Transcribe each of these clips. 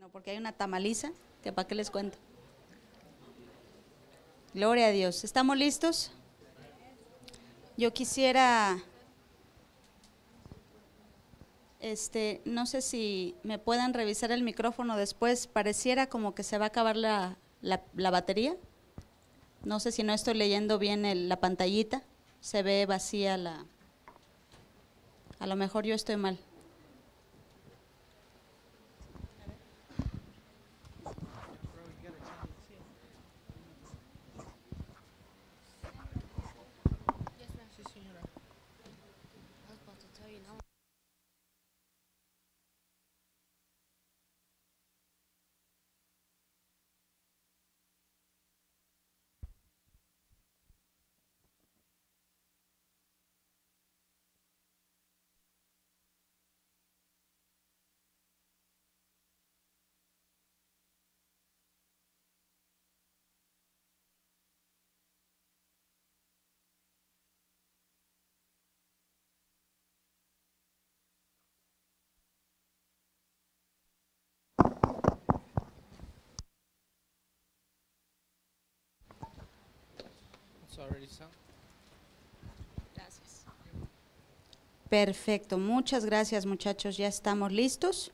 No, porque hay una tamaliza, que para qué les cuento. Gloria a Dios. ¿Estamos listos? Yo quisiera, este, no sé si me puedan revisar el micrófono después, pareciera como que se va a acabar la, batería. No sé si no estoy leyendo bien la pantallita, se ve vacía la... A lo mejor yo estoy mal. Perfecto, muchas gracias muchachos, ya estamos listos.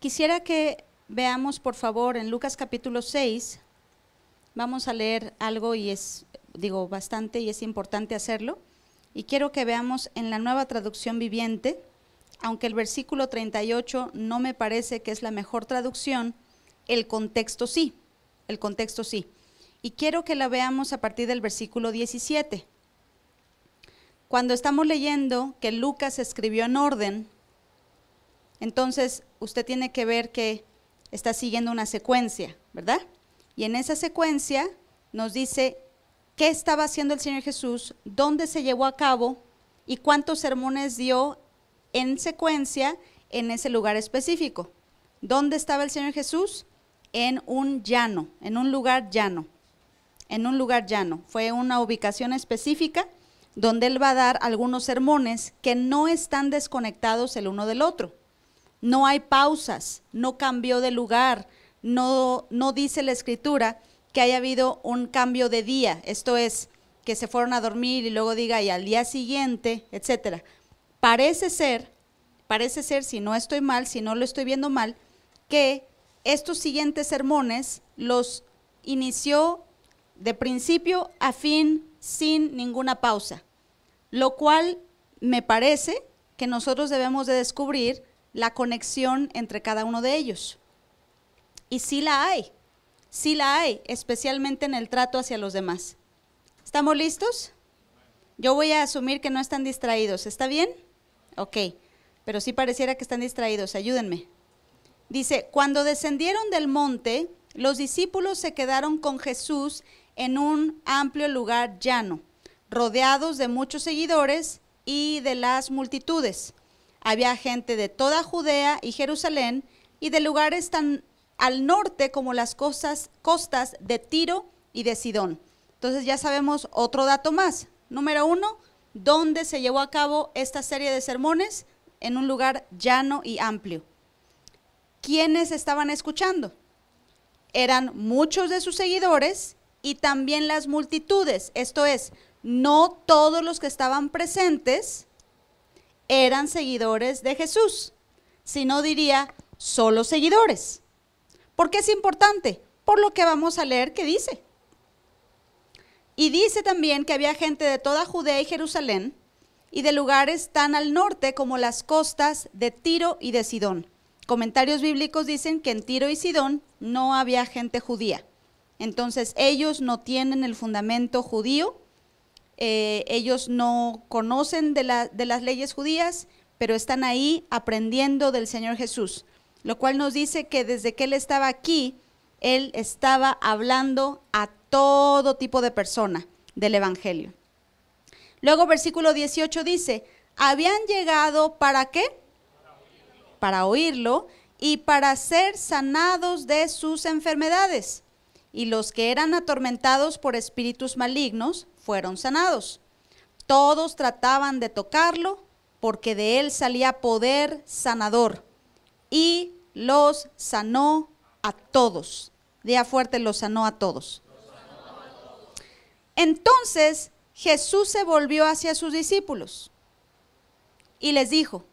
Quisiera que veamos por favor en Lucas capítulo 6, vamos a leer algo y es, digo, bastante y es importante hacerlo. Y quiero que veamos en la nueva traducción viviente, aunque el versículo 38 no me parece que es la mejor traducción, el contexto sí, el contexto sí. Y quiero que la veamos a partir del versículo 17. Cuando estamos leyendo que Lucas escribió en orden, entonces usted tiene que ver que está siguiendo una secuencia, ¿verdad? Y en esa secuencia nos dice qué estaba haciendo el Señor Jesús, dónde se llevó a cabo y cuántos sermones dio en secuencia en ese lugar específico. ¿Dónde estaba el Señor Jesús? En un llano, en un lugar llano en un lugar llano. Fue una ubicación específica donde él va a dar algunos sermones que no están desconectados el uno del otro. No hay pausas, no cambió de lugar, no, no dice la escritura que haya habido un cambio de día, esto es, que se fueron a dormir y luego diga y al día siguiente, etcétera. Parece ser, parece ser, si no estoy mal, si no lo estoy viendo mal, que estos siguientes sermones los inició de principio a fin, sin ninguna pausa, lo cual me parece que nosotros debemos de descubrir la conexión entre cada uno de ellos. Y sí la hay, sí la hay, especialmente en el trato hacia los demás. ¿Estamos listos? Yo voy a asumir que no están distraídos, ¿está bien? Ok, pero sí pareciera que están distraídos, ayúdenme. Dice, cuando descendieron del monte, los discípulos se quedaron con Jesús en un amplio lugar llano, rodeados de muchos seguidores y de las multitudes. Había gente de toda Judea y Jerusalén y de lugares tan al norte como las costas, de Tiro y de Sidón. Entonces ya sabemos otro dato más. Número uno, ¿dónde se llevó a cabo esta serie de sermones? En un lugar llano y amplio. ¿Quiénes estaban escuchando? Eran muchos de sus seguidores y también las multitudes. Esto es, no todos los que estaban presentes eran seguidores de Jesús, sino diría solo seguidores. ¿Por qué es importante? Por lo que vamos a leer que dice. Y dice también que había gente de toda Judea y Jerusalén y de lugares tan al norte como las costas de Tiro y de Sidón. Comentarios bíblicos dicen que en Tiro y Sidón no había gente judía. Entonces ellos no tienen el fundamento judío, eh, ellos no conocen de, de las leyes judías, pero están ahí aprendiendo del Señor Jesús, lo cual nos dice que desde que Él estaba aquí, Él estaba hablando a todo tipo de persona del Evangelio. Luego versículo 18 dice, habían llegado para qué? Para oírlo y para ser sanados de sus enfermedades y los que eran atormentados por espíritus malignos fueron sanados. Todos trataban de tocarlo porque de él salía poder sanador y los sanó a todos. Día fuerte, los sanó a todos. Entonces Jesús se volvió hacia sus discípulos y les dijo,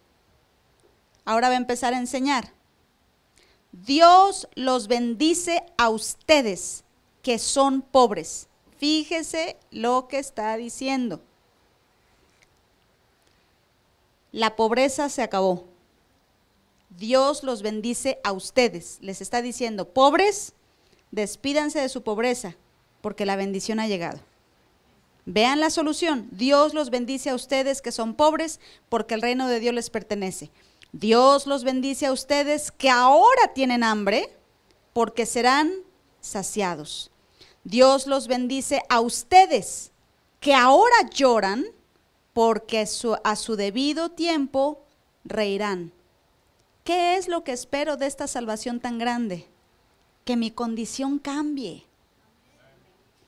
ahora va a empezar a enseñar. Dios los bendice a ustedes que son pobres. Fíjese lo que está diciendo. La pobreza se acabó. Dios los bendice a ustedes. Les está diciendo, pobres, despídanse de su pobreza, porque la bendición ha llegado. Vean la solución. Dios los bendice a ustedes que son pobres, porque el reino de Dios les pertenece. Dios los bendice a ustedes que ahora tienen hambre, porque serán saciados. Dios los bendice a ustedes que ahora lloran, porque a su debido tiempo reirán. ¿Qué es lo que espero de esta salvación tan grande? Que mi condición cambie.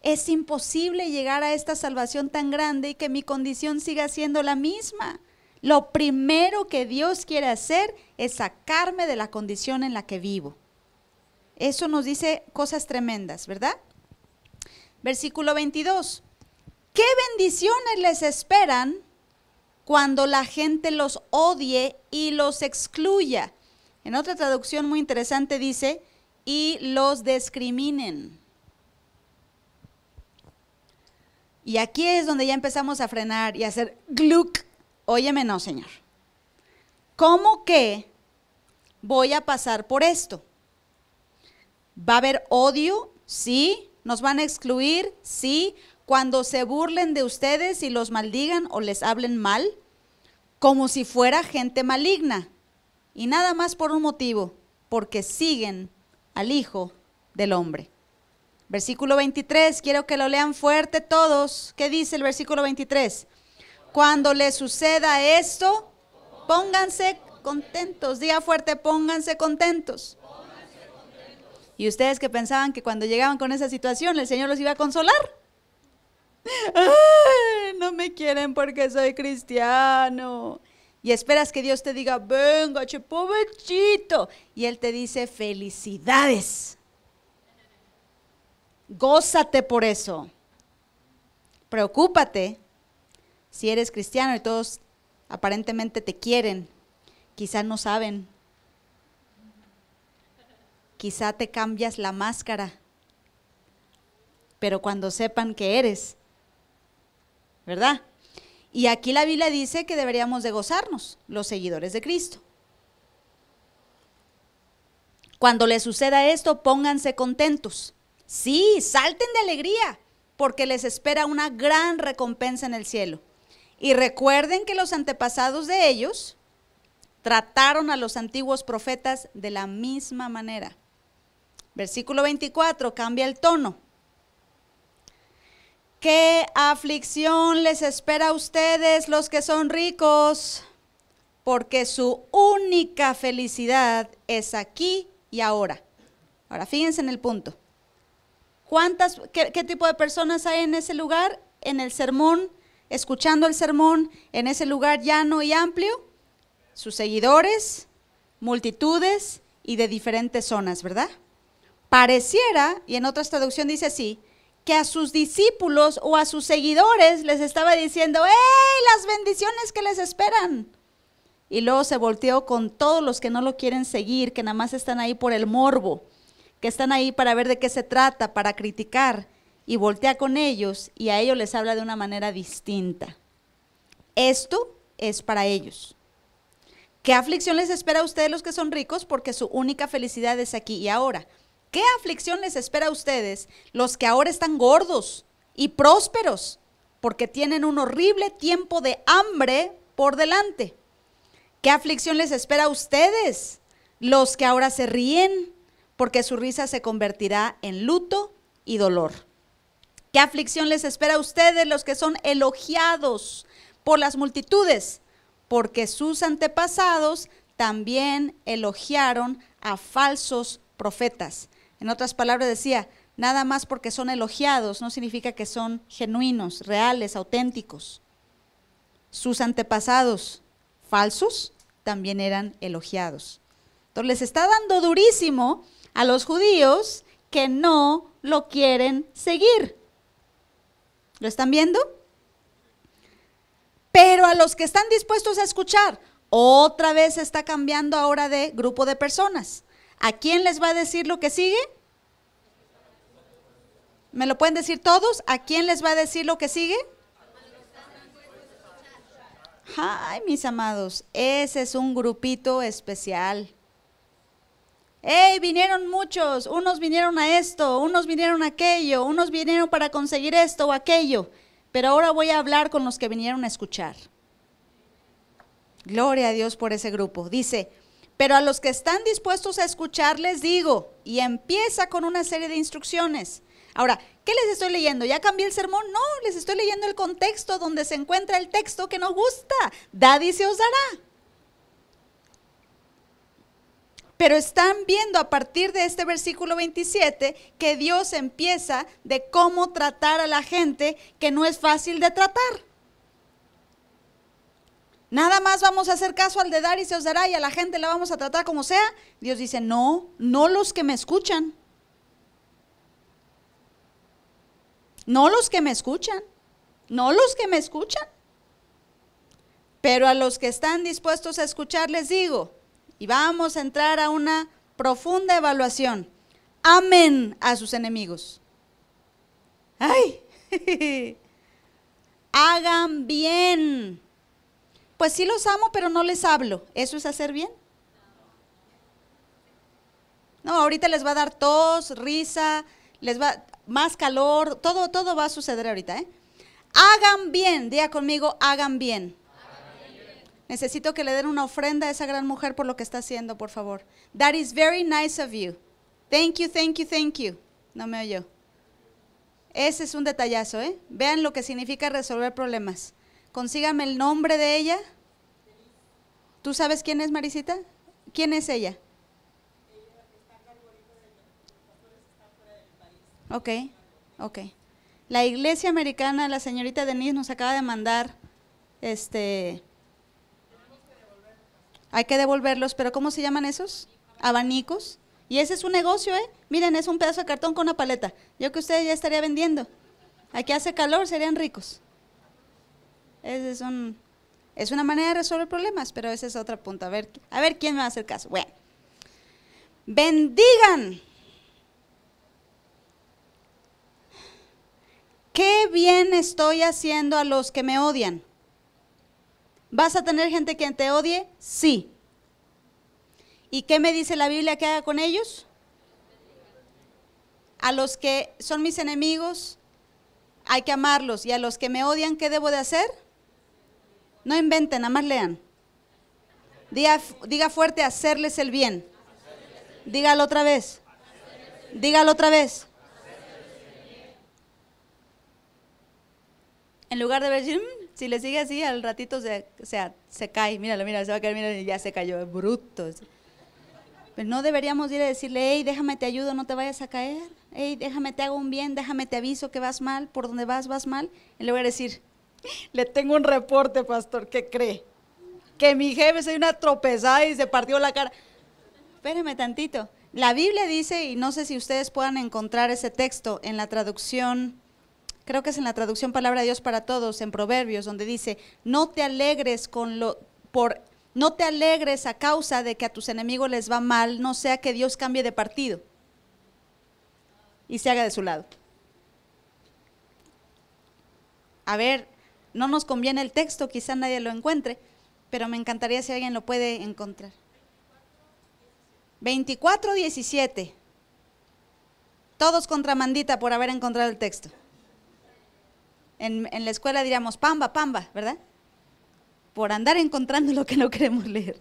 Es imposible llegar a esta salvación tan grande y que mi condición siga siendo la misma. Lo primero que Dios quiere hacer es sacarme de la condición en la que vivo. Eso nos dice cosas tremendas, ¿verdad? Versículo 22. ¿Qué bendiciones les esperan cuando la gente los odie y los excluya? En otra traducción muy interesante dice, y los discriminen. Y aquí es donde ya empezamos a frenar y a hacer gluk óyeme no, Señor. ¿Cómo que voy a pasar por esto? ¿Va a haber odio? Sí. ¿Nos van a excluir? Sí. Cuando se burlen de ustedes y los maldigan o les hablen mal, como si fuera gente maligna. Y nada más por un motivo, porque siguen al Hijo del Hombre. Versículo 23, quiero que lo lean fuerte todos. ¿Qué dice el versículo 23? Cuando le suceda esto, pónganse contentos. Día fuerte, pónganse contentos. pónganse contentos. Y ustedes que pensaban que cuando llegaban con esa situación el Señor los iba a consolar. no me quieren porque soy cristiano. Y esperas que Dios te diga, venga, che, pobrecito. Y Él te dice, felicidades. Gózate por eso. Preocúpate si eres cristiano y todos aparentemente te quieren, quizá no saben. Quizá te cambias la máscara, pero cuando sepan que eres, ¿verdad? Y aquí la Biblia dice que deberíamos de gozarnos, los seguidores de Cristo. Cuando les suceda esto, pónganse contentos. Sí, salten de alegría, porque les espera una gran recompensa en el cielo. Y recuerden que los antepasados de ellos trataron a los antiguos profetas de la misma manera. Versículo 24, cambia el tono. ¿Qué aflicción les espera a ustedes los que son ricos? Porque su única felicidad es aquí y ahora. Ahora, fíjense en el punto. ¿Cuántas, qué, qué tipo de personas hay en ese lugar? En el sermón escuchando el sermón en ese lugar llano y amplio? Sus seguidores, multitudes y de diferentes zonas, ¿verdad? Pareciera, y en otra traducción dice así, que a sus discípulos o a sus seguidores les estaba diciendo, ¡Ey, las bendiciones que les esperan! Y luego se volteó con todos los que no lo quieren seguir, que nada más están ahí por el morbo, que están ahí para ver de qué se trata, para criticar y voltea con ellos y a ellos les habla de una manera distinta. Esto es para ellos. ¿Qué aflicción les espera a ustedes los que son ricos? Porque su única felicidad es aquí y ahora. ¿Qué aflicción les espera a ustedes los que ahora están gordos y prósperos? Porque tienen un horrible tiempo de hambre por delante. ¿Qué aflicción les espera a ustedes los que ahora se ríen? Porque su risa se convertirá en luto y dolor. ¿Qué aflicción les espera a ustedes los que son elogiados por las multitudes? Porque sus antepasados también elogiaron a falsos profetas. En otras palabras decía, nada más porque son elogiados no significa que son genuinos, reales, auténticos. Sus antepasados falsos también eran elogiados. Entonces les está dando durísimo a los judíos que no lo quieren seguir. ¿Lo están viendo? Pero a los que están dispuestos a escuchar, otra vez está cambiando ahora de grupo de personas. ¿A quién les va a decir lo que sigue? ¿Me lo pueden decir todos? ¿A quién les va a decir lo que sigue? Ay, mis amados, ese es un grupito especial hey, vinieron muchos, unos vinieron a esto, unos vinieron a aquello, unos vinieron para conseguir esto o aquello, pero ahora voy a hablar con los que vinieron a escuchar. Gloria a Dios por ese grupo. Dice, pero a los que están dispuestos a escuchar les digo, y empieza con una serie de instrucciones. Ahora, ¿qué les estoy leyendo? ¿Ya cambié el sermón? No, les estoy leyendo el contexto donde se encuentra el texto que nos gusta. Daddy se os dará. Pero están viendo a partir de este versículo 27 que Dios empieza de cómo tratar a la gente que no es fácil de tratar. Nada más vamos a hacer caso al de dar y se os dará y a la gente la vamos a tratar como sea. Dios dice, no, no los que me escuchan. No los que me escuchan. No los que me escuchan. Pero a los que están dispuestos a escuchar les digo, y vamos a entrar a una profunda evaluación. Amen a sus enemigos. ¡Ay! Hagan bien. Pues sí los amo, pero no les hablo. ¿Eso es hacer bien? No, ahorita les va a dar tos, risa, les va más calor, todo, todo va a suceder ahorita, ¿eh? Hagan bien, Día conmigo, hagan bien. Necesito que le den una ofrenda a esa gran mujer por lo que está haciendo, por favor. That is very nice of you. Thank you, thank you, thank you. No me oyó. Ese es un detallazo, ¿eh? Vean lo que significa resolver problemas. Consígame el nombre de ella. ¿Tú sabes quién es Marisita? ¿Quién es ella? Ok, ok. La iglesia americana, la señorita Denise nos acaba de mandar este hay que devolverlos, pero ¿cómo se llaman esos? Abanicos. Y ese es un negocio, ¿eh? Miren, es un pedazo de cartón con una paleta. Yo que ustedes ya estaría vendiendo. Aquí hace calor, serían ricos. es es una manera de resolver problemas, pero ese es otra punta. A ver, a ver quién me va a hacer caso. Bueno. Bendigan. Qué bien estoy haciendo a los que me odian. ¿Vas a tener gente que te odie? Sí. ¿Y qué me dice la Biblia que haga con ellos? A los que son mis enemigos hay que amarlos y a los que me odian, ¿qué debo de hacer? No inventen, nada más lean. Diga, diga fuerte, hacerles el bien. Dígalo otra vez. Dígalo otra vez. En lugar de decir, si le sigue así, al ratito se, cae. Míralo, mira, se va a caer, mira, y ya se cayó, bruto. Pero pues no deberíamos ir a decirle, hey, déjame te ayudo, no te vayas a caer. Hey, déjame te hago un bien, déjame te aviso que vas mal, por donde vas, vas mal. Y le voy a decir, le tengo un reporte, pastor, ¿qué cree? Que mi jefe se dio una tropezada y se partió la cara. Espéreme tantito. La Biblia dice, y no sé si ustedes puedan encontrar ese texto en la traducción creo que es en la traducción Palabra de Dios para Todos, en Proverbios, donde dice, no te alegres con lo, por, no te alegres a causa de que a tus enemigos les va mal, no sea que Dios cambie de partido y se haga de su lado. A ver, no nos conviene el texto, quizá nadie lo encuentre, pero me encantaría si alguien lo puede encontrar. 24, 17. Todos contra Mandita por haber encontrado el texto. En, la escuela diríamos pamba, pamba, ¿verdad? Por andar encontrando lo que no queremos leer.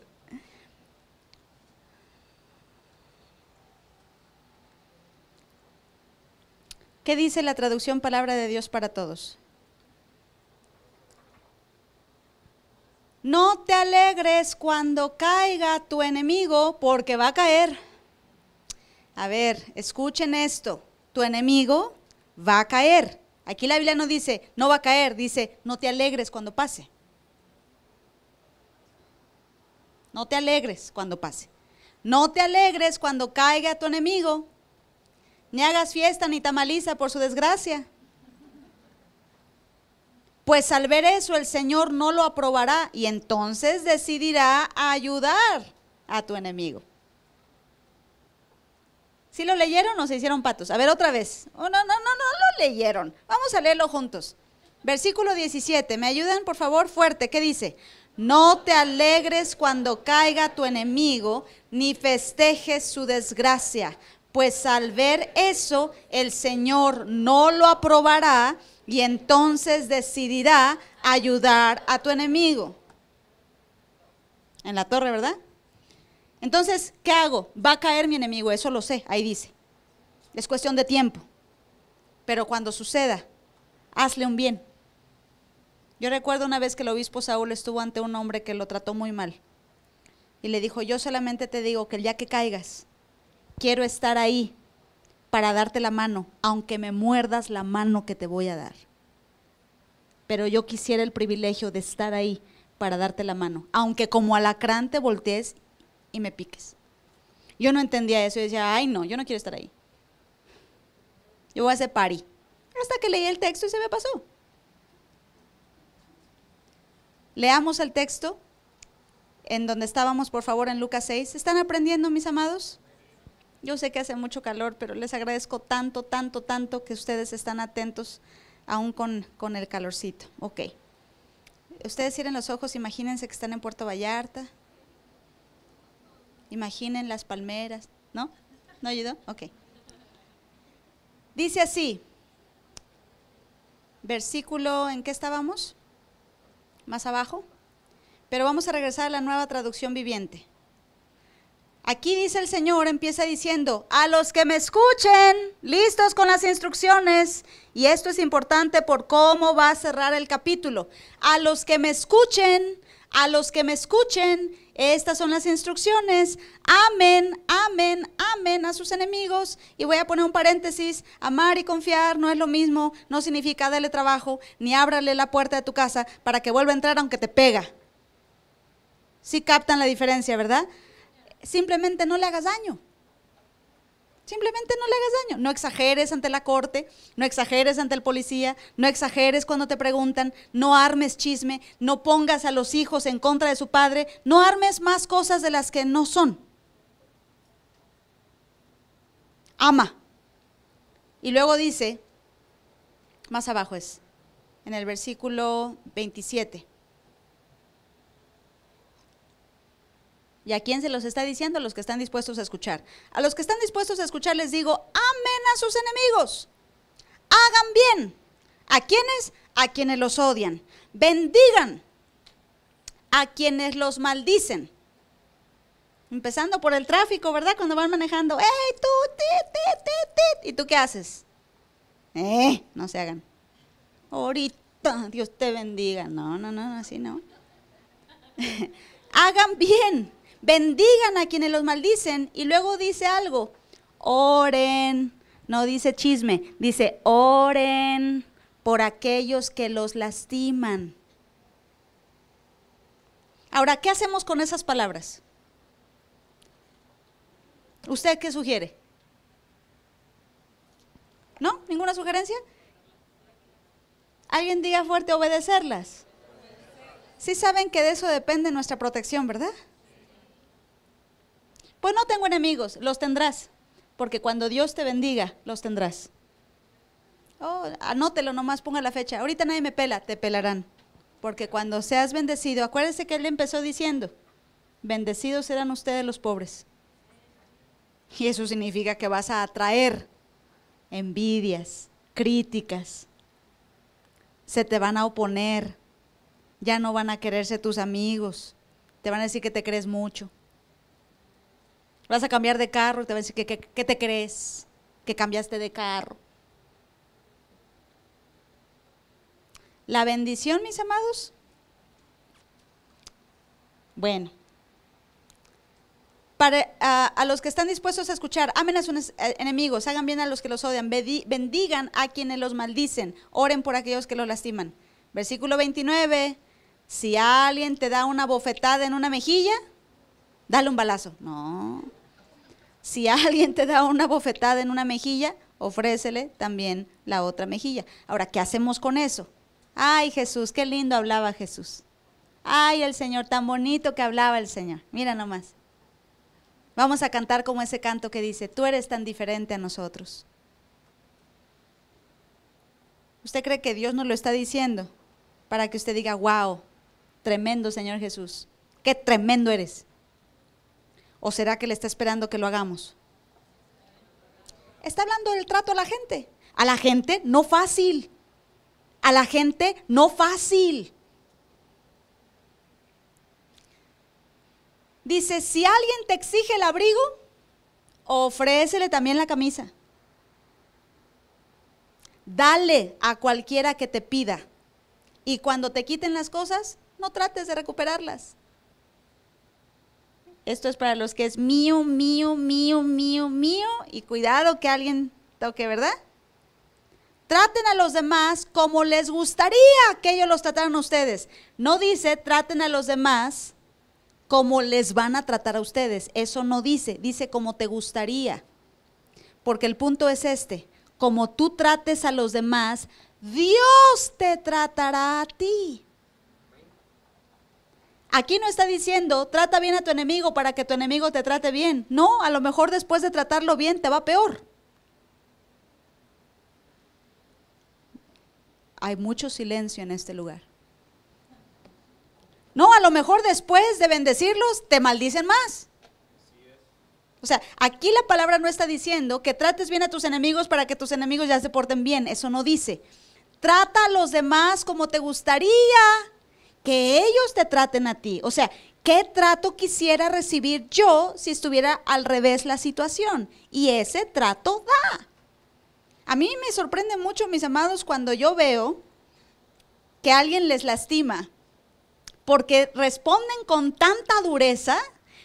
¿Qué dice la traducción Palabra de Dios para Todos? No te alegres cuando caiga tu enemigo, porque va a caer. A ver, escuchen esto. Tu enemigo va a caer. Aquí la Biblia no dice, no va a caer, dice, no te alegres cuando pase. No te alegres cuando pase. No te alegres cuando caiga tu enemigo. Ni hagas fiesta ni tamaliza por su desgracia. Pues al ver eso el Señor no lo aprobará y entonces decidirá ayudar a tu enemigo. Si lo leyeron o se hicieron patos? A ver, otra vez. Oh, no, no, no, no lo leyeron. Vamos a leerlo juntos. Versículo 17. ¿Me ayudan, por favor, fuerte? ¿Qué dice? No te alegres cuando caiga tu enemigo, ni festejes su desgracia, pues al ver eso el Señor no lo aprobará y entonces decidirá ayudar a tu enemigo. En la torre, ¿verdad? Entonces, ¿qué hago? Va a caer mi enemigo, eso lo sé, ahí dice. Es cuestión de tiempo. Pero cuando suceda, hazle un bien. Yo recuerdo una vez que el obispo Saúl estuvo ante un hombre que lo trató muy mal. Y le dijo, yo solamente te digo que el día que caigas, quiero estar ahí para darte la mano, aunque me muerdas la mano que te voy a dar. Pero yo quisiera el privilegio de estar ahí para darte la mano, aunque como alacrán te voltees y me piques. Yo no entendía eso. y decía, ay, no, yo no quiero estar ahí. Yo voy a hacer pari. Hasta que leí el texto y se me pasó. Leamos el texto en donde estábamos, por favor, en Lucas 6. ¿Están aprendiendo, mis amados? Yo sé que hace mucho calor, pero les agradezco tanto, tanto, tanto que ustedes están atentos aún con, con el calorcito. Ok. Ustedes cierren los ojos, imagínense que están en Puerto Vallarta. Imaginen las palmeras, ¿no? ¿No ayudó? Ok. Dice así, versículo, ¿en qué estábamos? Más abajo. Pero vamos a regresar a la nueva traducción viviente. Aquí dice el Señor, empieza diciendo, a los que me escuchen, listos con las instrucciones, y esto es importante por cómo va a cerrar el capítulo, a los que me escuchen, a los que me escuchen estas son las instrucciones. Amén, amén, amén a sus enemigos. Y voy a poner un paréntesis. Amar y confiar no es lo mismo. No significa darle trabajo ni ábrale la puerta de tu casa para que vuelva a entrar aunque te pega. Si captan la diferencia, ¿verdad? Simplemente no le hagas daño. Simplemente no le hagas daño, no exageres ante la corte, no exageres ante el policía, no exageres cuando te preguntan, no armes chisme, no pongas a los hijos en contra de su padre, no armes más cosas de las que no son. Ama. Y luego dice, más abajo es, en el versículo 27. ¿Y a quién se los está diciendo? A los que están dispuestos a escuchar. A los que están dispuestos a escuchar les digo, amen a sus enemigos. Hagan bien. ¿A quiénes? A quienes los odian. Bendigan a quienes los maldicen. Empezando por el tráfico, ¿verdad? Cuando van manejando, ¡Ey, tú! ti, ti, ¿Y tú qué haces? ¡Eh! No se hagan. Ahorita, Dios te bendiga. No, no, no, así no. Hagan bien bendigan a quienes los maldicen y luego dice algo, oren, no dice chisme, dice oren por aquellos que los lastiman. Ahora, ¿qué hacemos con esas palabras? ¿Usted qué sugiere? ¿No? ¿Ninguna sugerencia? Alguien diga fuerte obedecerlas. Sí saben que de eso depende nuestra protección, ¿verdad? Pues no tengo enemigos, los tendrás, porque cuando Dios te bendiga, los tendrás. Oh, anótelo nomás, ponga la fecha. Ahorita nadie me pela, te pelarán. Porque cuando seas bendecido, acuérdese que él empezó diciendo, bendecidos serán ustedes los pobres. Y eso significa que vas a atraer envidias, críticas, se te van a oponer, ya no van a quererse tus amigos, te van a decir que te crees mucho. Vas a cambiar de carro y te van a decir, ¿qué, te crees? Que cambiaste de carro. La bendición, mis amados. Bueno. Para, a, los que están dispuestos a escuchar, amen a sus eh, enemigos, hagan bien a los que los odian, bendigan a quienes los maldicen, oren por aquellos que los lastiman. Versículo 29, si alguien te da una bofetada en una mejilla, dale un balazo. No. Si alguien te da una bofetada en una mejilla, ofrécele también la otra mejilla. Ahora, ¿qué hacemos con eso? Ay, Jesús, qué lindo hablaba Jesús. Ay, el Señor, tan bonito que hablaba el Señor. Mira nomás. Vamos a cantar como ese canto que dice, tú eres tan diferente a nosotros. ¿Usted cree que Dios nos lo está diciendo? Para que usted diga, wow, tremendo Señor Jesús, qué tremendo eres. ¿O será que le está esperando que lo hagamos? Está hablando del trato a la gente. A la gente no fácil. A la gente no fácil. Dice, si alguien te exige el abrigo, ofrécele también la camisa. Dale a cualquiera que te pida. Y cuando te quiten las cosas, no trates de recuperarlas. Esto es para los que es mío, mío, mío, mío, mío. Y cuidado que alguien toque, ¿verdad? Traten a los demás como les gustaría que ellos los trataran a ustedes. No dice traten a los demás como les van a tratar a ustedes. Eso no dice, dice como te gustaría. Porque el punto es este, como tú trates a los demás, Dios te tratará a ti. Aquí no está diciendo, trata bien a tu enemigo para que tu enemigo te trate bien. No, a lo mejor después de tratarlo bien te va peor. Hay mucho silencio en este lugar. No, a lo mejor después de bendecirlos te maldicen más. O sea, aquí la palabra no está diciendo que trates bien a tus enemigos para que tus enemigos ya se porten bien. Eso no dice. Trata a los demás como te gustaría que ellos te traten a ti. O sea, ¿qué trato quisiera recibir yo si estuviera al revés la situación? Y ese trato da. A mí me sorprende mucho, mis amados, cuando yo veo que alguien les lastima, porque responden con tanta dureza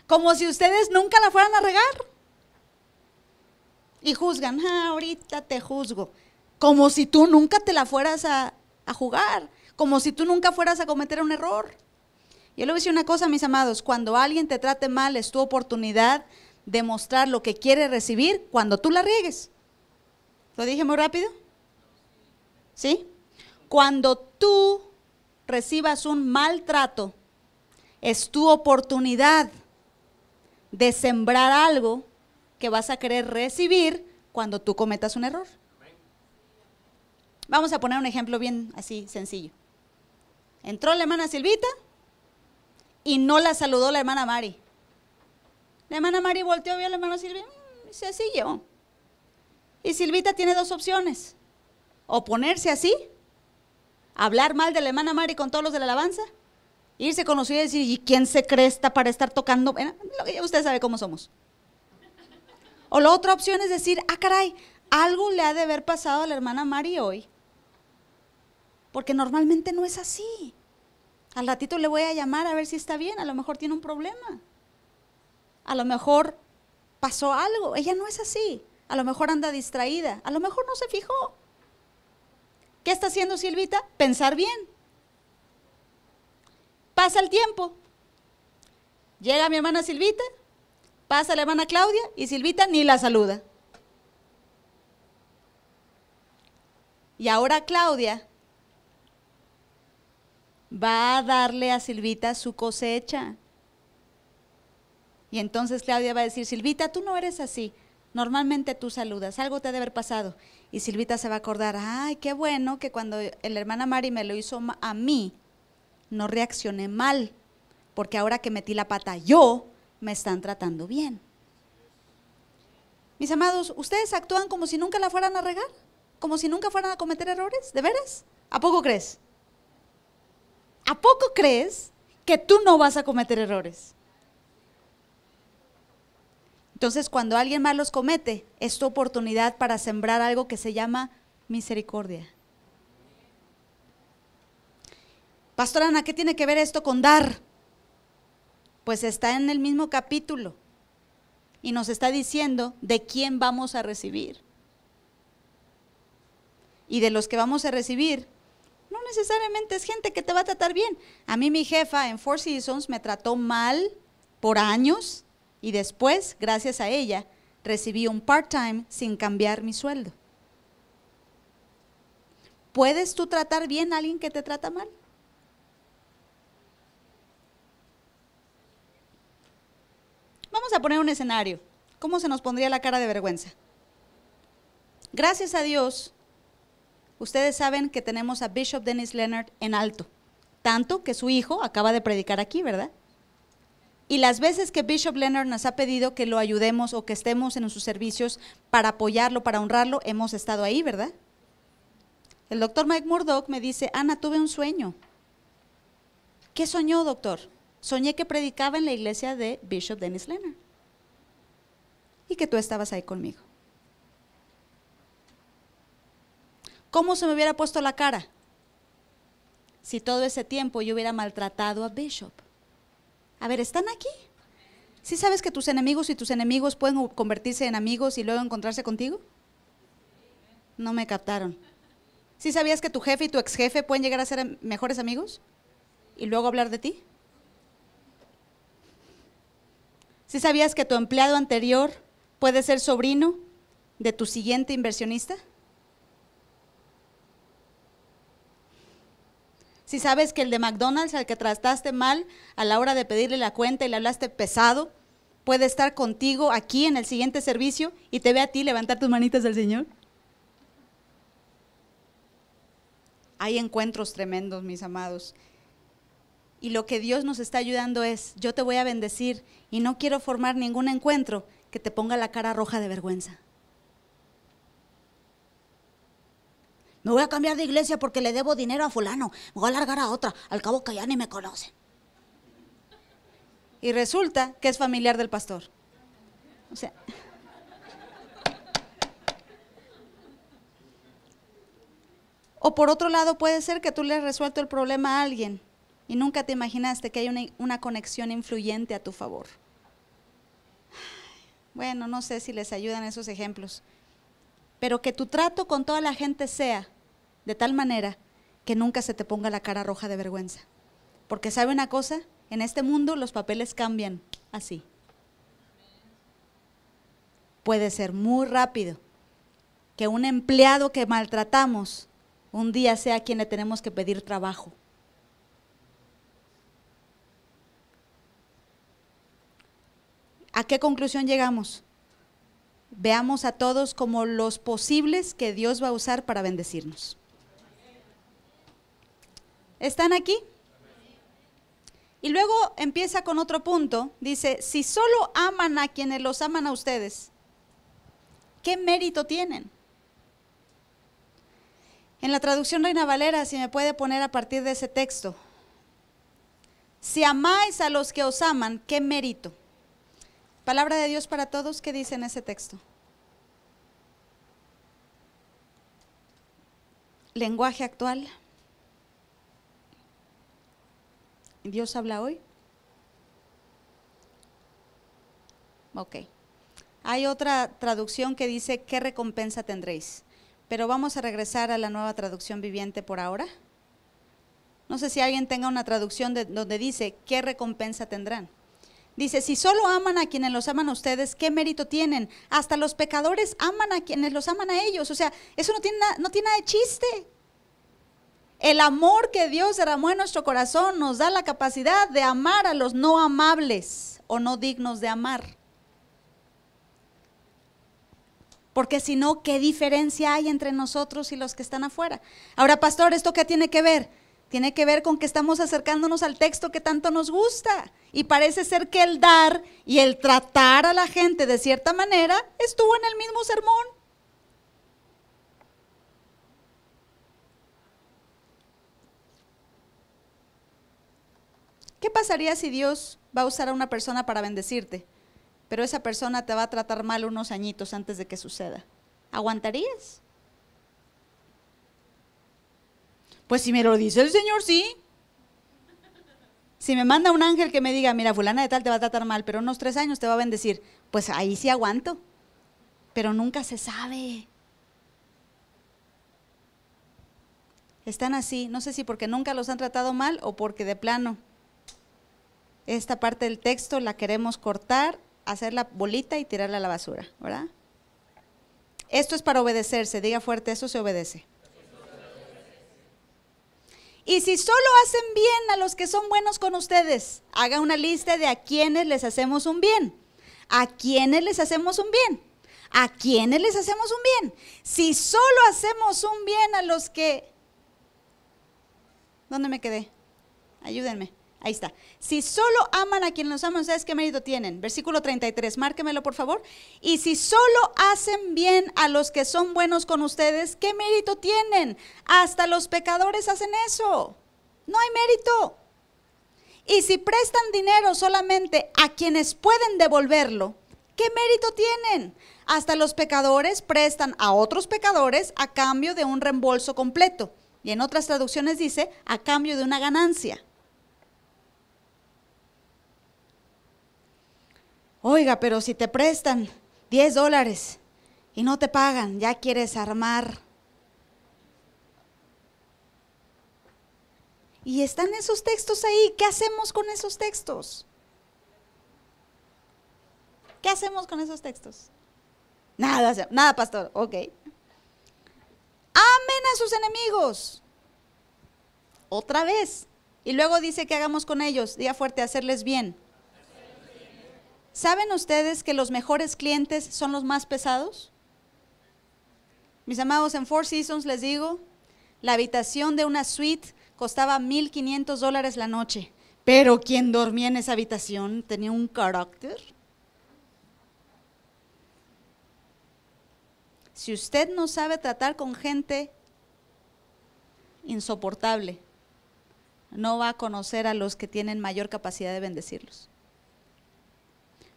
como si ustedes nunca la fueran a regar. Y juzgan, ah, ahorita te juzgo, como si tú nunca te la fueras a, a jugar como si tú nunca fueras a cometer un error. Yo le voy a decir una cosa, mis amados, cuando alguien te trate mal es tu oportunidad de mostrar lo que quiere recibir cuando tú la riegues. ¿Lo dije muy rápido? ¿Sí? Cuando tú recibas un maltrato, es tu oportunidad de sembrar algo que vas a querer recibir cuando tú cometas un error. Vamos a poner un ejemplo bien así sencillo. Entró la hermana Silvita y no la saludó la hermana Mari. La hermana Mari volteó, vio a la hermana Silvita mm, y se llevó. Y Silvita tiene dos opciones. O ponerse así, hablar mal de la hermana Mari con todos los de la alabanza, irse con los y decir, ¿y quién se cresta para estar tocando? usted sabe cómo somos. O la otra opción es decir, ah, caray, algo le ha de haber pasado a la hermana Mari hoy porque normalmente no es así. Al ratito le voy a llamar a ver si está bien, a lo mejor tiene un problema. A lo mejor pasó algo, ella no es así. A lo mejor anda distraída, a lo mejor no se fijó. ¿Qué está haciendo Silvita? Pensar bien. Pasa el tiempo. Llega mi hermana Silvita, pasa la hermana Claudia y Silvita ni la saluda. Y ahora Claudia va a darle a Silvita su cosecha. Y entonces Claudia va a decir, Silvita, tú no eres así. Normalmente tú saludas, algo te ha de haber pasado. Y Silvita se va a acordar, ay, qué bueno que cuando la hermana Mari me lo hizo a mí, no reaccioné mal, porque ahora que metí la pata yo, me están tratando bien. Mis amados, ¿ustedes actúan como si nunca la fueran a regar? ¿Como si nunca fueran a cometer errores? ¿De veras? ¿A poco crees? ¿A poco crees que tú no vas a cometer errores? Entonces, cuando alguien más los comete, es tu oportunidad para sembrar algo que se llama misericordia. Pastor Ana, ¿qué tiene que ver esto con dar? Pues está en el mismo capítulo y nos está diciendo de quién vamos a recibir. Y de los que vamos a recibir, necesariamente es gente que te va a tratar bien. A mí mi jefa en Four Seasons me trató mal por años y después, gracias a ella, recibí un part-time sin cambiar mi sueldo. ¿Puedes tú tratar bien a alguien que te trata mal? Vamos a poner un escenario. ¿Cómo se nos pondría la cara de vergüenza? Gracias a Dios, Ustedes saben que tenemos a Bishop Dennis Leonard en alto, tanto que su hijo acaba de predicar aquí, ¿verdad? Y las veces que Bishop Leonard nos ha pedido que lo ayudemos o que estemos en sus servicios para apoyarlo, para honrarlo, hemos estado ahí, ¿verdad? El doctor Mike Murdoch me dice, Ana, tuve un sueño. ¿Qué soñó, doctor? Soñé que predicaba en la iglesia de Bishop Dennis Leonard y que tú estabas ahí conmigo. ¿cómo se me hubiera puesto la cara? Si todo ese tiempo yo hubiera maltratado a Bishop. A ver, ¿están aquí? ¿Sí sabes que tus enemigos y tus enemigos pueden convertirse en amigos y luego encontrarse contigo? No me captaron. ¿Sí sabías que tu jefe y tu ex jefe pueden llegar a ser mejores amigos? ¿Y luego hablar de ti? ¿Sí sabías que tu empleado anterior puede ser sobrino de tu siguiente inversionista? si sabes que el de McDonald's al que trataste mal a la hora de pedirle la cuenta y le hablaste pesado, puede estar contigo aquí en el siguiente servicio y te ve a ti levantar tus manitas al Señor? Hay encuentros tremendos, mis amados. Y lo que Dios nos está ayudando es, yo te voy a bendecir y no quiero formar ningún encuentro que te ponga la cara roja de vergüenza. Me voy a cambiar de iglesia porque le debo dinero a fulano. Me voy a largar a otra. Al cabo que ya ni me conoce. Y resulta que es familiar del pastor. O sea... O por otro lado, puede ser que tú le has resuelto el problema a alguien y nunca te imaginaste que hay una, conexión influyente a tu favor. Bueno, no sé si les ayudan esos ejemplos, pero que tu trato con toda la gente sea de tal manera que nunca se te ponga la cara roja de vergüenza. Porque sabe una cosa, en este mundo los papeles cambian así. Puede ser muy rápido que un empleado que maltratamos un día sea quien le tenemos que pedir trabajo. ¿A qué conclusión llegamos? Veamos a todos como los posibles que Dios va a usar para bendecirnos. ¿Están aquí? Y luego empieza con otro punto. Dice, si solo aman a quienes los aman a ustedes, ¿qué mérito tienen? En la traducción Reina Valera, si me puede poner a partir de ese texto. Si amáis a los que os aman, ¿qué mérito? Palabra de Dios para todos, ¿qué dice en ese texto? Lenguaje actual. ¿Dios habla hoy? Ok. Hay otra traducción que dice, ¿qué recompensa tendréis? Pero vamos a regresar a la nueva traducción viviente por ahora. No sé si alguien tenga una traducción de, donde dice, ¿qué recompensa tendrán? Dice, si solo aman a quienes los aman a ustedes, ¿qué mérito tienen? Hasta los pecadores aman a quienes los aman a ellos. O sea, eso no tiene, no tiene nada de chiste. El amor que Dios derramó en nuestro corazón nos da la capacidad de amar a los no amables o no dignos de amar. Porque si no, ¿qué diferencia hay entre nosotros y los que están afuera? Ahora, pastor, ¿esto qué tiene que ver? Tiene que ver con que estamos acercándonos al texto que tanto nos gusta. Y parece ser que el dar y el tratar a la gente de cierta manera estuvo en el mismo sermón. ¿Qué pasaría si Dios va a usar a una persona para bendecirte, pero esa persona te va a tratar mal unos añitos antes de que suceda? ¿Aguantarías? Pues si me lo dice el Señor, sí. Si me manda un ángel que me diga, mira, fulana de tal te va a tratar mal, pero unos tres años te va a bendecir, pues ahí sí aguanto. Pero nunca se sabe. Están así, no sé si porque nunca los han tratado mal o porque de plano esta parte del texto la queremos cortar, hacer la bolita y tirarla a la basura, ¿verdad? Esto es para obedecerse, diga fuerte, eso se obedece. Y si solo hacen bien a los que son buenos con ustedes, haga una lista de a quienes les hacemos un bien, a quienes les hacemos un bien, a quienes les hacemos un bien. Si solo hacemos un bien a los que... ¿Dónde me quedé? Ayúdenme. Ahí está. Si solo aman a quienes los aman, ¿ustedes qué mérito tienen? Versículo 33, márquemelo por favor. Y si solo hacen bien a los que son buenos con ustedes, ¿qué mérito tienen? Hasta los pecadores hacen eso. No hay mérito. Y si prestan dinero solamente a quienes pueden devolverlo, ¿qué mérito tienen? Hasta los pecadores prestan a otros pecadores a cambio de un reembolso completo. Y en otras traducciones dice, a cambio de una ganancia. oiga, pero si te prestan 10 dólares y no te pagan, ya quieres armar. Y están esos textos ahí. ¿Qué hacemos con esos textos? ¿Qué hacemos con esos textos? Nada, nada, pastor. Ok. Amen a sus enemigos. Otra vez. Y luego dice que hagamos con ellos. Día fuerte, hacerles bien. ¿Saben ustedes que los mejores clientes son los más pesados? Mis amados, en Four Seasons les digo, la habitación de una suite costaba 1.500 dólares la noche, pero quien dormía en esa habitación tenía un carácter. Si usted no sabe tratar con gente insoportable, no va a conocer a los que tienen mayor capacidad de bendecirlos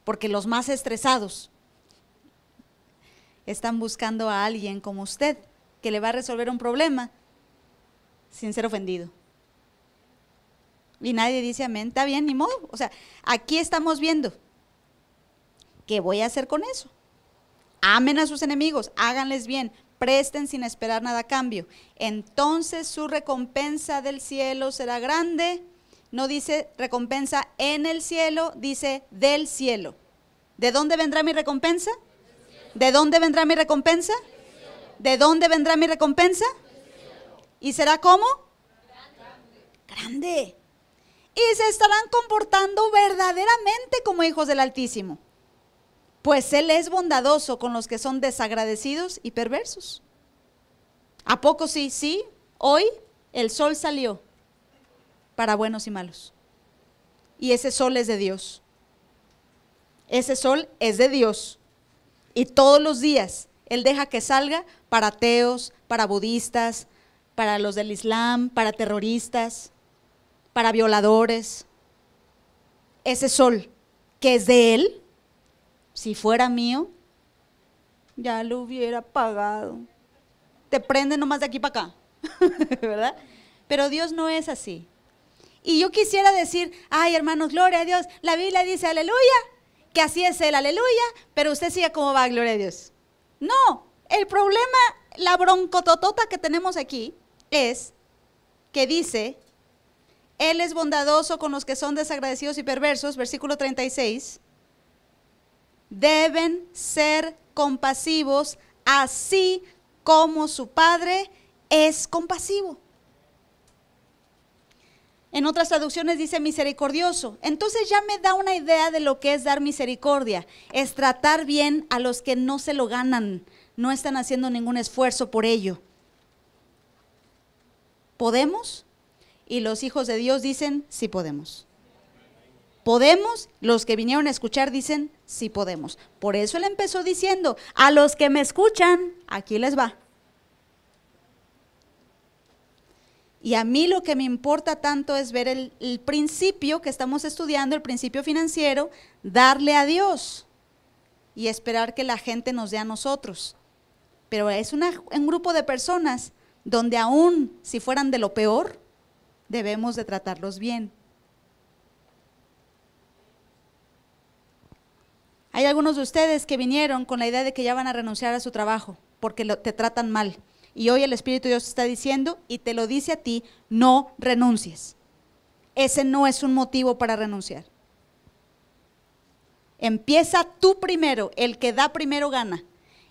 porque los más estresados están buscando a alguien como usted que le va a resolver un problema sin ser ofendido. Y nadie dice amén, está bien, ni modo. O sea, aquí estamos viendo. ¿Qué voy a hacer con eso? Amen a sus enemigos, háganles bien, presten sin esperar nada a cambio. Entonces su recompensa del cielo será grande no dice recompensa en el cielo, dice del cielo. ¿De dónde vendrá mi recompensa? ¿De dónde vendrá mi recompensa? ¿De dónde vendrá mi recompensa? ¿Y será cómo? Grande. Y se estarán comportando verdaderamente como hijos del Altísimo. Pues Él es bondadoso con los que son desagradecidos y perversos. ¿A poco sí? Sí, hoy el sol salió para buenos y malos. Y ese sol es de Dios. Ese sol es de Dios. Y todos los días Él deja que salga para ateos, para budistas, para los del Islam, para terroristas, para violadores. Ese sol que es de Él, si fuera mío, ya lo hubiera pagado. Te prende nomás de aquí para acá, ¿verdad? Pero Dios no es así. Y yo quisiera decir, ay hermanos, gloria a Dios, la Biblia dice aleluya, que así es el aleluya, pero usted sigue como va, gloria a Dios. No, el problema, la broncototota que tenemos aquí es que dice, Él es bondadoso con los que son desagradecidos y perversos, versículo 36, deben ser compasivos así como su Padre es compasivo. En otras traducciones dice misericordioso. Entonces ya me da una idea de lo que es dar misericordia. Es tratar bien a los que no se lo ganan, no están haciendo ningún esfuerzo por ello. ¿Podemos? Y los hijos de Dios dicen, sí podemos. ¿Podemos? Los que vinieron a escuchar dicen, sí podemos. Por eso él empezó diciendo, a los que me escuchan, aquí les va. Y a mí lo que me importa tanto es ver el, principio que estamos estudiando, el principio financiero, darle a Dios y esperar que la gente nos dé a nosotros. Pero es un grupo de personas donde aún si fueran de lo peor, debemos de tratarlos bien. Hay algunos de ustedes que vinieron con la idea de que ya van a renunciar a su trabajo porque lo, te tratan mal. Y hoy el Espíritu Dios está diciendo y te lo dice a ti, no renuncies. Ese no es un motivo para renunciar. Empieza tú primero, el que da primero gana.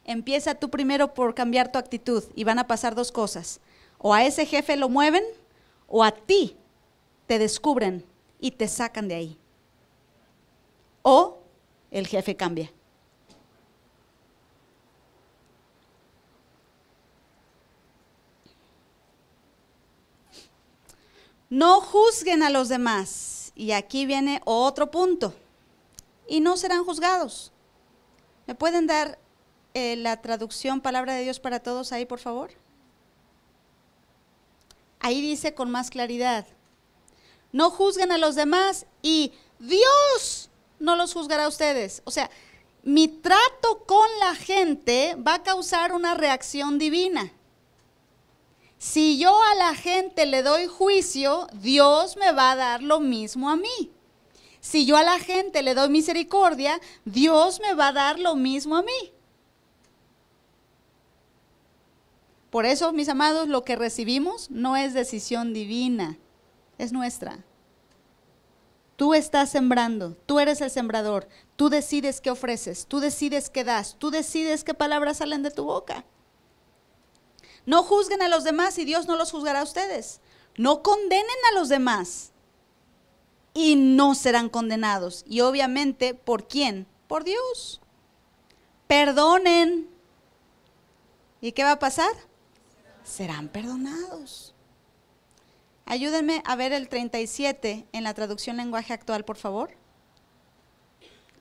Empieza tú primero por cambiar tu actitud y van a pasar dos cosas. O a ese jefe lo mueven o a ti te descubren y te sacan de ahí. O el jefe cambia. No juzguen a los demás. Y aquí viene otro punto. Y no serán juzgados. ¿Me pueden dar eh, la traducción Palabra de Dios para Todos ahí, por favor? Ahí dice con más claridad, no juzguen a los demás y Dios no los juzgará a ustedes. O sea, mi trato con la gente va a causar una reacción divina. Si yo a la gente le doy juicio, Dios me va a dar lo mismo a mí. Si yo a la gente le doy misericordia, Dios me va a dar lo mismo a mí. Por eso, mis amados, lo que recibimos no es decisión divina, es nuestra. Tú estás sembrando, tú eres el sembrador, tú decides qué ofreces, tú decides qué das, tú decides qué palabras salen de tu boca. No juzguen a los demás y Dios no los juzgará a ustedes. No condenen a los demás y no serán condenados. Y obviamente, ¿por quién? Por Dios. Perdonen. ¿Y qué va a pasar? Serán perdonados. Ayúdenme a ver el 37 en la traducción lenguaje actual, por favor.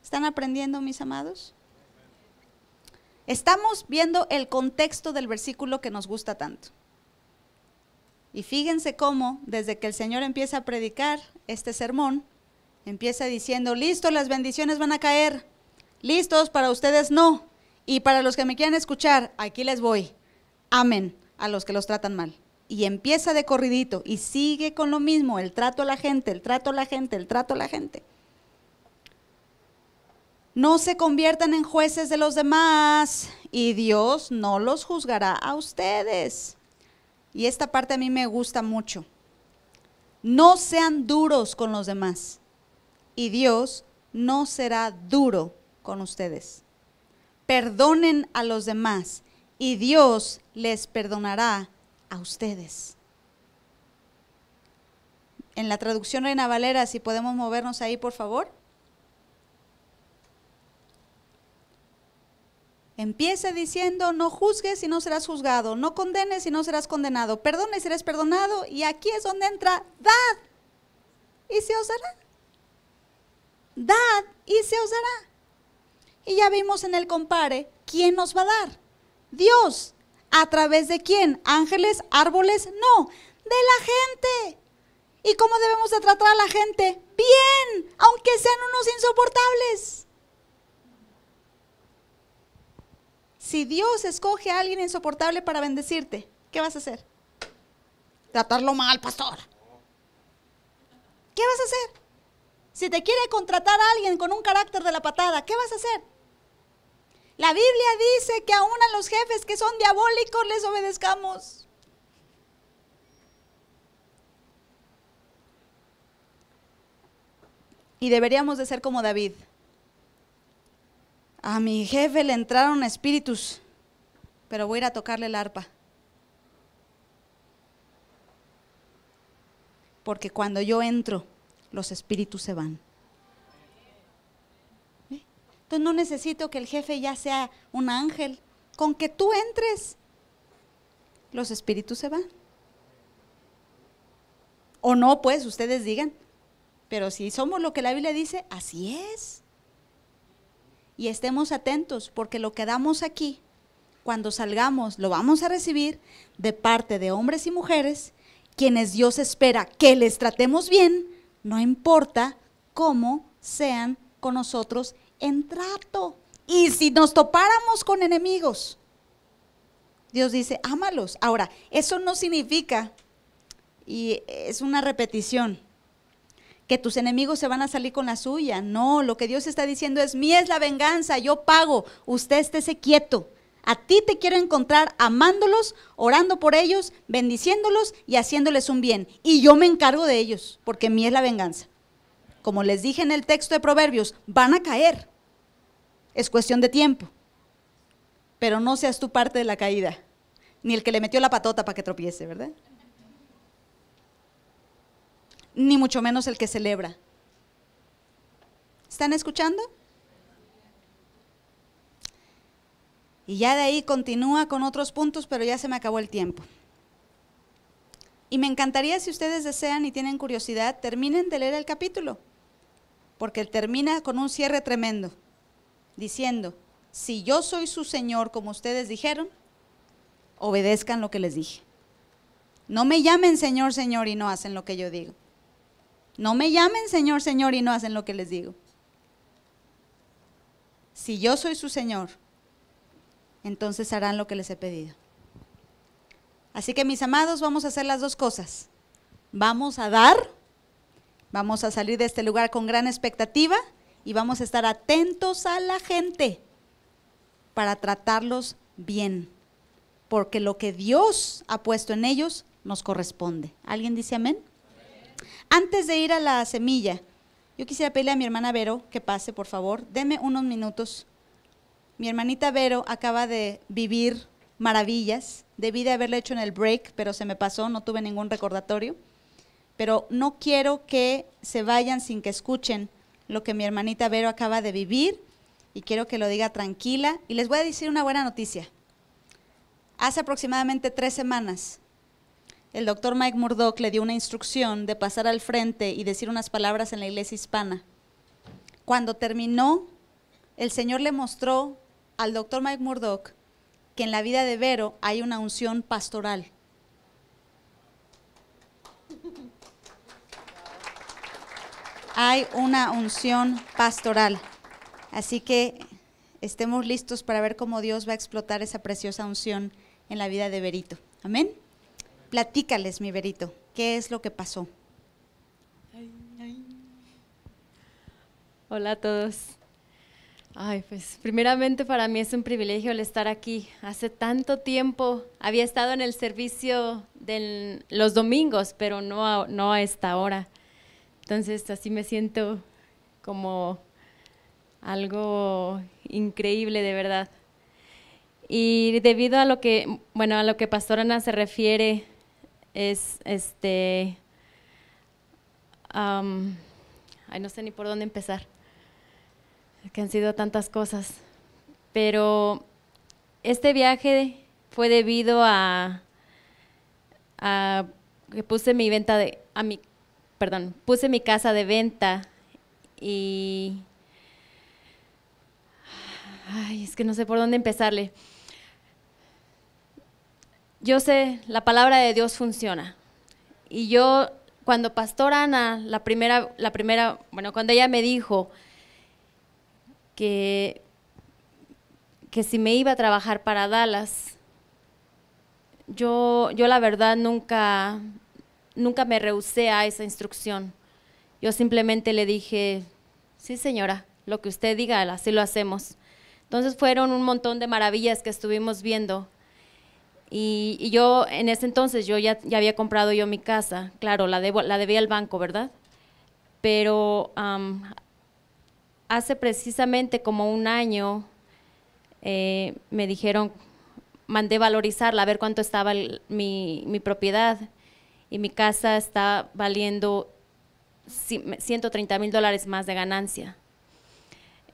¿Están aprendiendo, mis amados? Estamos viendo el contexto del versículo que nos gusta tanto. Y fíjense cómo, desde que el Señor empieza a predicar este sermón, empieza diciendo, listo, las bendiciones van a caer, listos, para ustedes no, y para los que me quieran escuchar, aquí les voy, amén a los que los tratan mal. Y empieza de corridito y sigue con lo mismo, el trato a la gente, el trato a la gente, el trato a la gente. No se conviertan en jueces de los demás y Dios no los juzgará a ustedes. Y esta parte a mí me gusta mucho. No sean duros con los demás y Dios no será duro con ustedes. Perdonen a los demás y Dios les perdonará a ustedes. En la traducción Reina Valera, si podemos movernos ahí, por favor. Empiece diciendo, no juzgues y no serás juzgado, no condenes y no serás condenado, perdone y serás perdonado, y aquí es donde entra, dad y se os dará. Dad y se os dará. Y ya vimos en el compare, ¿quién nos va a dar? Dios. ¿A través de quién? ¿Ángeles? ¿Árboles? No, de la gente. ¿Y cómo debemos de tratar a la gente? Bien, aunque sean unos insoportables. Si Dios escoge a alguien insoportable para bendecirte, ¿qué vas a hacer? Tratarlo mal, pastor. ¿Qué vas a hacer? Si te quiere contratar a alguien con un carácter de la patada, ¿qué vas a hacer? La Biblia dice que aún a los jefes que son diabólicos les obedezcamos. Y deberíamos de ser como David. A mi jefe le entraron espíritus, pero voy a ir a tocarle el arpa. Porque cuando yo entro, los espíritus se van. ¿Eh? Entonces no necesito que el jefe ya sea un ángel. Con que tú entres, los espíritus se van. O no, pues ustedes digan. Pero si somos lo que la Biblia dice, así es y estemos atentos porque lo que damos aquí, cuando salgamos, lo vamos a recibir de parte de hombres y mujeres, quienes Dios espera que les tratemos bien, no importa cómo sean con nosotros en trato. Y si nos topáramos con enemigos, Dios dice, ámalos. Ahora, eso no significa, y es una repetición, que tus enemigos se van a salir con la suya. No, lo que Dios está diciendo es, mía es la venganza, yo pago, usted estése quieto. A ti te quiero encontrar amándolos, orando por ellos, bendiciéndolos y haciéndoles un bien. Y yo me encargo de ellos, porque mía es la venganza. Como les dije en el texto de Proverbios, van a caer. Es cuestión de tiempo. Pero no seas tú parte de la caída, ni el que le metió la patota para que tropiece, ¿verdad? ni mucho menos el que celebra. ¿Están escuchando? Y ya de ahí continúa con otros puntos, pero ya se me acabó el tiempo. Y me encantaría, si ustedes desean y tienen curiosidad, terminen de leer el capítulo, porque termina con un cierre tremendo, diciendo, si yo soy su Señor, como ustedes dijeron, obedezcan lo que les dije. No me llamen Señor, Señor y no hacen lo que yo digo. No me llamen Señor, Señor y no hacen lo que les digo. Si yo soy su Señor, entonces harán lo que les he pedido. Así que mis amados, vamos a hacer las dos cosas. Vamos a dar, vamos a salir de este lugar con gran expectativa y vamos a estar atentos a la gente para tratarlos bien, porque lo que Dios ha puesto en ellos nos corresponde. ¿Alguien dice amén? Antes de ir a la semilla, yo quisiera pedirle a mi hermana Vero que pase, por favor. Deme unos minutos. Mi hermanita Vero acaba de vivir maravillas. Debí de haberle hecho en el break, pero se me pasó, no tuve ningún recordatorio. Pero no quiero que se vayan sin que escuchen lo que mi hermanita Vero acaba de vivir y quiero que lo diga tranquila. Y les voy a decir una buena noticia. Hace aproximadamente tres semanas el doctor Mike Murdoch le dio una instrucción de pasar al frente y decir unas palabras en la iglesia hispana. Cuando terminó, el Señor le mostró al doctor Mike Murdoch que en la vida de Vero hay una unción pastoral. Hay una unción pastoral. Así que estemos listos para ver cómo Dios va a explotar esa preciosa unción en la vida de Verito. Amén. Platícales, mi Berito, ¿qué es lo que pasó? Hola a todos. Ay, pues primeramente para mí es un privilegio el estar aquí. Hace tanto tiempo había estado en el servicio de los domingos, pero no a, no esta hora. Entonces así me siento como algo increíble de verdad. Y debido a lo que, bueno, a lo que Ana se refiere es este. Um, ay, no sé ni por dónde empezar. Que han sido tantas cosas. Pero este viaje fue debido a, a que puse mi venta de. A mi, perdón, puse mi casa de venta y. Ay, es que no sé por dónde empezarle yo sé, la palabra de Dios funciona. Y yo, cuando Pastor Ana, la primera, bueno, cuando ella me dijo que, si me iba a trabajar para Dallas, yo, la verdad nunca, nunca me rehusé a esa instrucción. Yo simplemente le dije, sí señora, lo que usted diga, así lo hacemos. Entonces fueron un montón de maravillas que estuvimos viendo y, yo en ese entonces yo ya, había comprado yo mi casa, claro, la, debo, la debía al banco, ¿verdad? Pero hace precisamente como un año eh, me dijeron, mandé valorizarla, a ver cuánto estaba mi, mi, propiedad. Y mi casa está valiendo 130 mil dólares más de ganancia.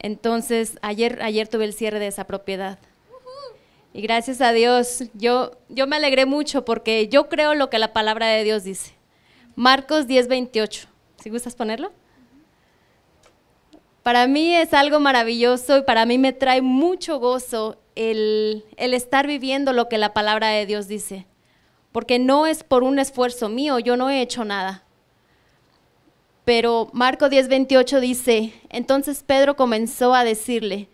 Entonces, ayer, ayer tuve el cierre de esa propiedad. Y gracias a Dios, yo, me alegré mucho porque yo creo lo que la palabra de Dios dice. Marcos 10.28, ¿Si gustas ponerlo? Para mí es algo maravilloso y para mí me trae mucho gozo el, estar viviendo lo que la palabra de Dios dice. Porque no es por un esfuerzo mío, yo no he hecho nada. Pero Marcos 10.28 dice, entonces Pedro comenzó a decirle,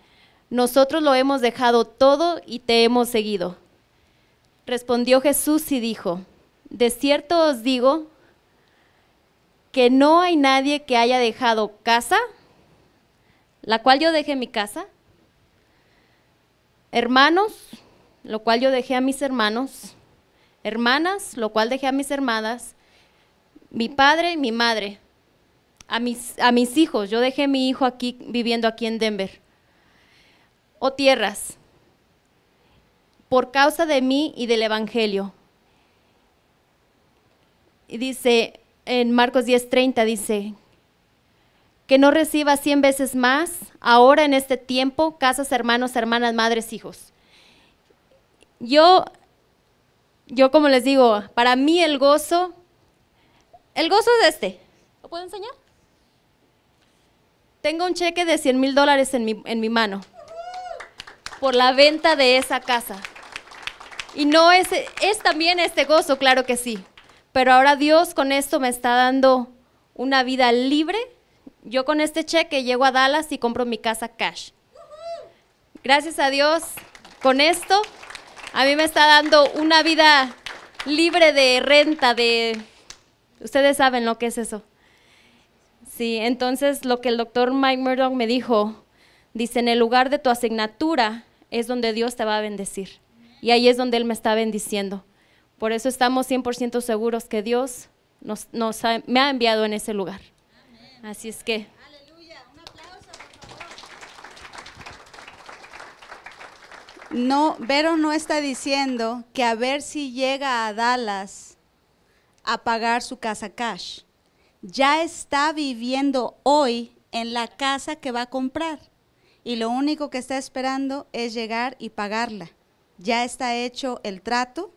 nosotros lo hemos dejado todo y te hemos seguido. Respondió Jesús y dijo, de cierto os digo que no hay nadie que haya dejado casa, la cual yo dejé mi casa, hermanos, lo cual yo dejé a mis hermanos, hermanas, lo cual dejé a mis hermanas, mi padre y mi madre, a mis, a mis hijos, yo dejé mi hijo aquí viviendo aquí en Denver o tierras, por causa de mí y del Evangelio. Y dice en Marcos 10:30, dice, que no reciba cien veces más, ahora en este tiempo, casas, hermanos, hermanas, madres, hijos. Yo, yo como les digo, para mí el gozo, el gozo es este. ¿Lo puedo enseñar? Tengo un cheque de 100 mil dólares en mi, en mi mano por la venta de esa casa. Y no es, es también este gozo, claro que sí. Pero ahora Dios con esto me está dando una vida libre. Yo con este cheque llego a Dallas y compro mi casa cash. Gracias a Dios con esto. A mí me está dando una vida libre de renta, de... Ustedes saben lo que es eso. Sí, entonces lo que el doctor Mike Murdoch me dijo, dice, en el lugar de tu asignatura, es donde Dios te va a bendecir. Y ahí es donde Él me está bendiciendo. Por eso estamos 100% seguros que Dios nos, me ha enviado en ese lugar. Así es que... Aleluya. Un aplauso, por favor. No, Vero no está diciendo que a ver si llega a Dallas a pagar su casa cash. Ya está viviendo hoy en la casa que va a comprar y lo único que está esperando es llegar y pagarla. Ya está hecho el trato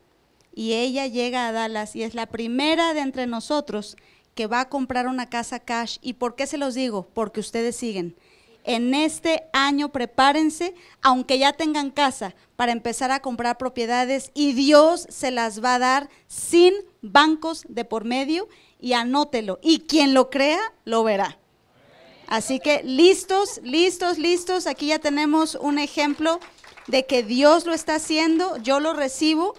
y ella llega a Dallas y es la primera de entre nosotros que va a comprar una casa cash. ¿Y por qué se los digo? Porque ustedes siguen. En este año prepárense, aunque ya tengan casa, para empezar a comprar propiedades y Dios se las va a dar sin bancos de por medio y anótelo. Y quien lo crea, lo verá. Así que listos, listos, listos. Aquí ya tenemos un ejemplo de que Dios lo está haciendo, yo lo recibo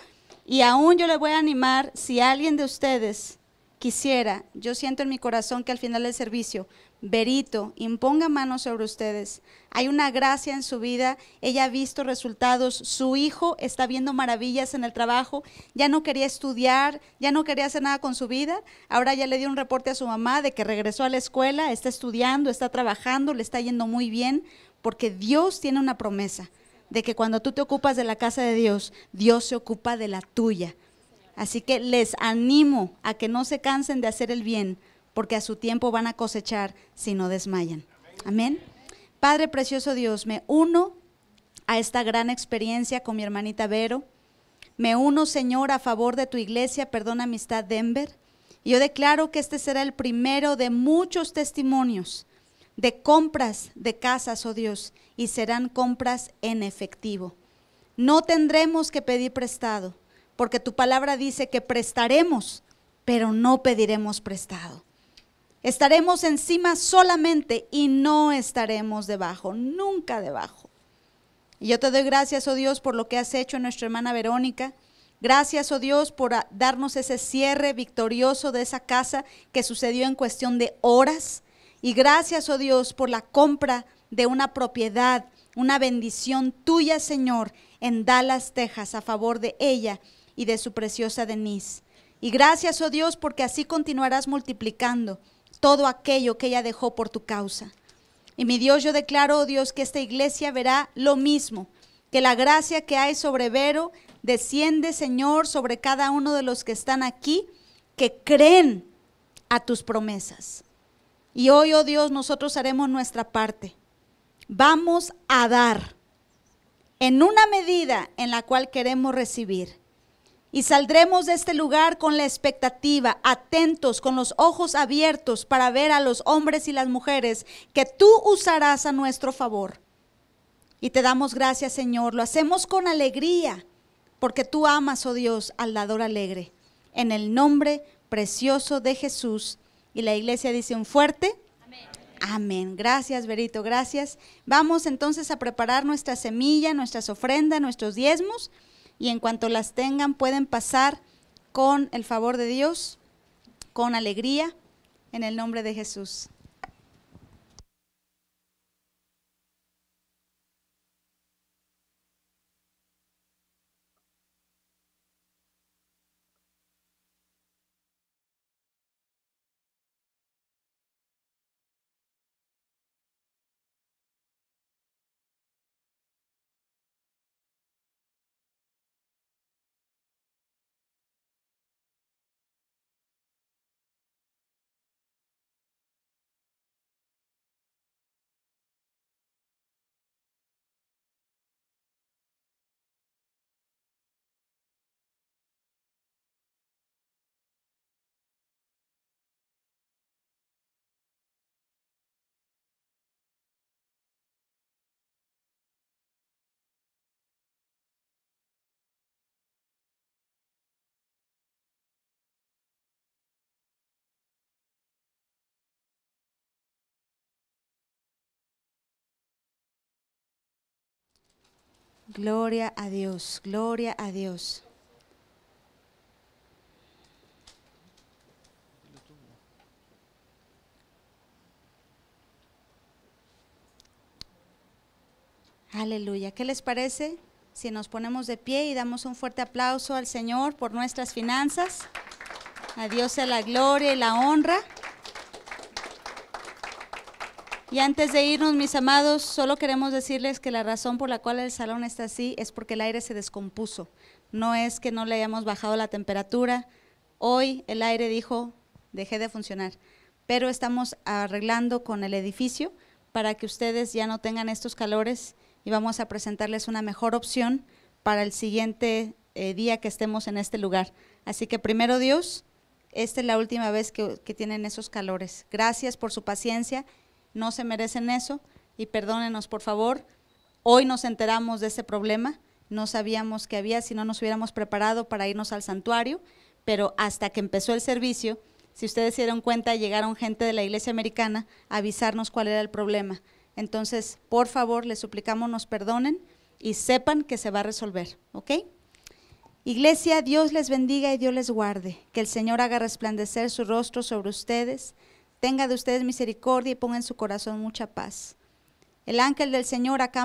y aún yo le voy a animar si alguien de ustedes quisiera, yo siento en mi corazón que al final del servicio Berito, imponga manos sobre ustedes. Hay una gracia en su vida, ella ha visto resultados, su hijo está viendo maravillas en el trabajo, ya no quería estudiar, ya no quería hacer nada con su vida, ahora ya le dio un reporte a su mamá de que regresó a la escuela, está estudiando, está trabajando, le está yendo muy bien, porque Dios tiene una promesa de que cuando tú te ocupas de la casa de Dios, Dios se ocupa de la tuya. Así que les animo a que no se cansen de hacer el bien, porque a su tiempo van a cosechar si no desmayan. Amén. Padre precioso Dios, me uno a esta gran experiencia con mi hermanita Vero. Me uno, Señor, a favor de tu iglesia, perdón, amistad Denver. Yo declaro que este será el primero de muchos testimonios de compras de casas, oh Dios, y serán compras en efectivo. No tendremos que pedir prestado, porque tu palabra dice que prestaremos, pero no pediremos prestado. Estaremos encima solamente y no estaremos debajo, nunca debajo. Y yo te doy gracias, oh Dios, por lo que has hecho en nuestra hermana Verónica. Gracias, oh Dios, por darnos ese cierre victorioso de esa casa que sucedió en cuestión de horas. Y gracias, oh Dios, por la compra de una propiedad, una bendición tuya, Señor, en Dallas, Texas, a favor de ella y de su preciosa Denise. Y gracias, oh Dios, porque así continuarás multiplicando todo aquello que ella dejó por tu causa. Y mi Dios, yo declaro, oh Dios, que esta iglesia verá lo mismo, que la gracia que hay sobre Vero desciende, Señor, sobre cada uno de los que están aquí, que creen a tus promesas. Y hoy, oh Dios, nosotros haremos nuestra parte. Vamos a dar en una medida en la cual queremos recibir. Y saldremos de este lugar con la expectativa, atentos, con los ojos abiertos para ver a los hombres y las mujeres que tú usarás a nuestro favor. Y te damos gracias, Señor. Lo hacemos con alegría, porque tú amas, oh Dios, al dador alegre. En el nombre precioso de Jesús. Y la iglesia dice un fuerte. Amén. Gracias, Berito, gracias. Vamos entonces a preparar nuestra semilla, nuestras ofrendas, nuestros diezmos y en cuanto las tengan pueden pasar con el favor de Dios, con alegría, en el nombre de Jesús. Gloria a Dios, gloria a Dios. Aleluya. ¿Qué les parece si nos ponemos de pie y damos un fuerte aplauso al Señor por nuestras finanzas? A Dios sea la gloria y la honra. Y antes de irnos, mis amados, solo queremos decirles que la razón por la cual el salón está así es porque el aire se descompuso. No es que no le hayamos bajado la temperatura. Hoy el aire dijo, dejé de funcionar. Pero estamos arreglando con el edificio para que ustedes ya no tengan estos calores y vamos a presentarles una mejor opción para el siguiente eh, día que estemos en este lugar. Así que primero Dios, esta es la última vez que tienen esos calores. Gracias por su paciencia no se merecen eso y perdónenos por favor. Hoy nos enteramos de ese problema, no sabíamos que había, si no nos hubiéramos preparado para irnos al santuario, pero hasta que empezó el servicio, si ustedes se dieron cuenta, llegaron gente de la iglesia americana a avisarnos cuál era el problema. Entonces, por favor, les suplicamos nos perdonen y sepan que se va a resolver, ¿ok? Iglesia, Dios les bendiga y Dios les guarde. Que el Señor haga resplandecer su rostro sobre ustedes Tenga de ustedes misericordia y ponga en su corazón mucha paz. El ángel del Señor acá